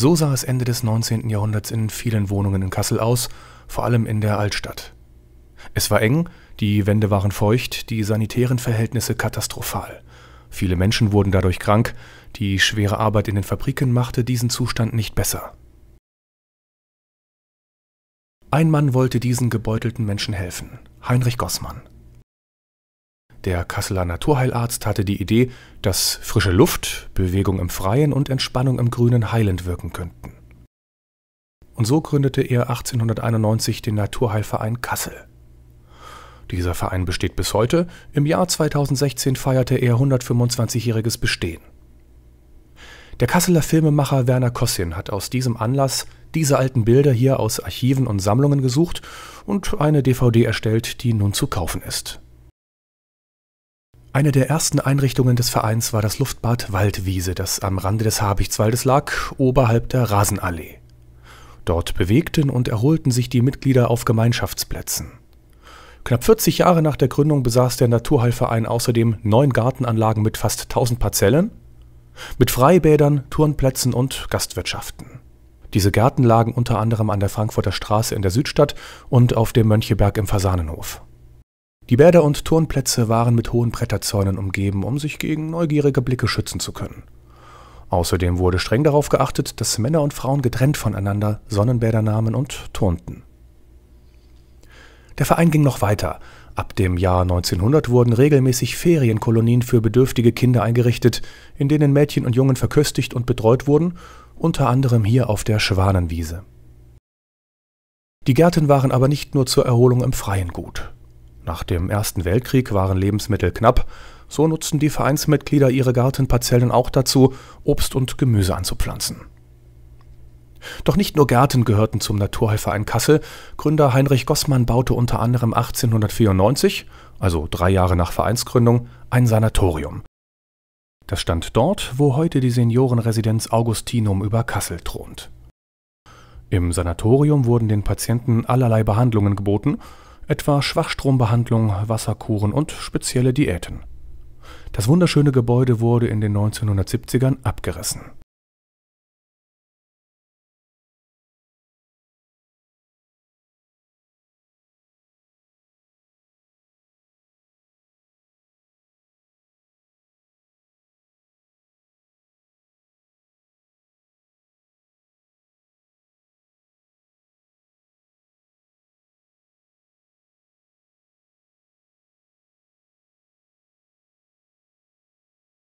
So sah es Ende des 19. Jahrhunderts in vielen Wohnungen in Kassel aus, vor allem in der Altstadt. Es war eng, die Wände waren feucht, die sanitären Verhältnisse katastrophal. Viele Menschen wurden dadurch krank, die schwere Arbeit in den Fabriken machte diesen Zustand nicht besser. Ein Mann wollte diesen gebeutelten Menschen helfen, Heinrich Gossmann. Der Kasseler Naturheilarzt hatte die Idee, dass frische Luft, Bewegung im Freien und Entspannung im Grünen heilend wirken könnten. Und so gründete er 1891 den Naturheilverein Kassel. Dieser Verein besteht bis heute. Im Jahr 2016 feierte er 125-jähriges Bestehen. Der Kasseler Filmemacher Werner Kossin hat aus diesem Anlass diese alten Bilder hier aus Archiven und Sammlungen gesucht und eine DVD erstellt, die nun zu kaufen ist. Eine der ersten Einrichtungen des Vereins war das Luftbad Waldwiese, das am Rande des Habichtswaldes lag, oberhalb der Rasenallee. Dort bewegten und erholten sich die Mitglieder auf Gemeinschaftsplätzen. Knapp 40 Jahre nach der Gründung besaß der Naturheilverein außerdem neun Gartenanlagen mit fast 1000 Parzellen, mit Freibädern, Turnplätzen und Gastwirtschaften. Diese Gärten lagen unter anderem an der Frankfurter Straße in der Südstadt und auf dem Möncheberg im Fasanenhof. Die Bäder und Turnplätze waren mit hohen Bretterzäunen umgeben, um sich gegen neugierige Blicke schützen zu können. Außerdem wurde streng darauf geachtet, dass Männer und Frauen getrennt voneinander Sonnenbäder nahmen und turnten. Der Verein ging noch weiter. Ab dem Jahr 1900 wurden regelmäßig Ferienkolonien für bedürftige Kinder eingerichtet, in denen Mädchen und Jungen verköstigt und betreut wurden, unter anderem hier auf der Schwanenwiese. Die Gärten waren aber nicht nur zur Erholung im Freien gut. Nach dem Ersten Weltkrieg waren Lebensmittel knapp, so nutzten die Vereinsmitglieder ihre Gartenparzellen auch dazu, Obst und Gemüse anzupflanzen. Doch nicht nur Gärten gehörten zum Naturheilverein Kassel. Gründer Heinrich Gossmann baute unter anderem 1894, also drei Jahre nach Vereinsgründung, ein Sanatorium. Das stand dort, wo heute die Seniorenresidenz Augustinum über Kassel thront. Im Sanatorium wurden den Patienten allerlei Behandlungen geboten, etwa Schwachstrombehandlung, Wasserkuren und spezielle Diäten. Das wunderschöne Gebäude wurde in den 1970ern abgerissen